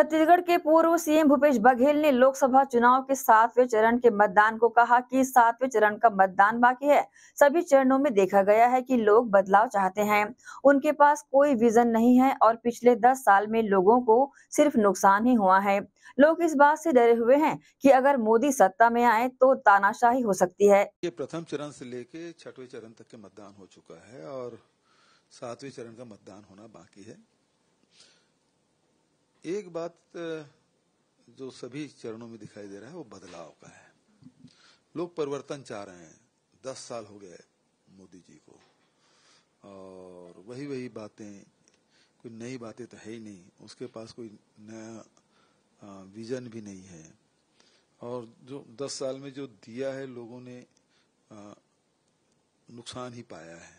छत्तीसगढ़ के पूर्व सीएम भूपेश बघेल ने लोकसभा चुनाव के सातवें चरण के मतदान को कहा कि सातवें चरण का मतदान बाकी है सभी चरणों में देखा गया है कि लोग बदलाव चाहते हैं उनके पास कोई विजन नहीं है और पिछले दस साल में लोगों को सिर्फ नुकसान ही हुआ है लोग इस बात से डरे हुए हैं कि अगर मोदी सत्ता में आए तो तानाशाही हो सकती है ये प्रथम चरण से लेके छठवें चरण तक के मतदान हो चुका है और सातवें चरण का मतदान होना बाकी है एक बात जो सभी चरणों में दिखाई दे रहा है वो बदलाव का है लोग परिवर्तन चाह रहे हैं दस साल हो गए मोदी जी को और वही वही बातें कोई नई बातें तो है ही नहीं उसके पास कोई नया विजन भी नहीं है और जो दस साल में जो दिया है लोगों ने नुकसान ही पाया है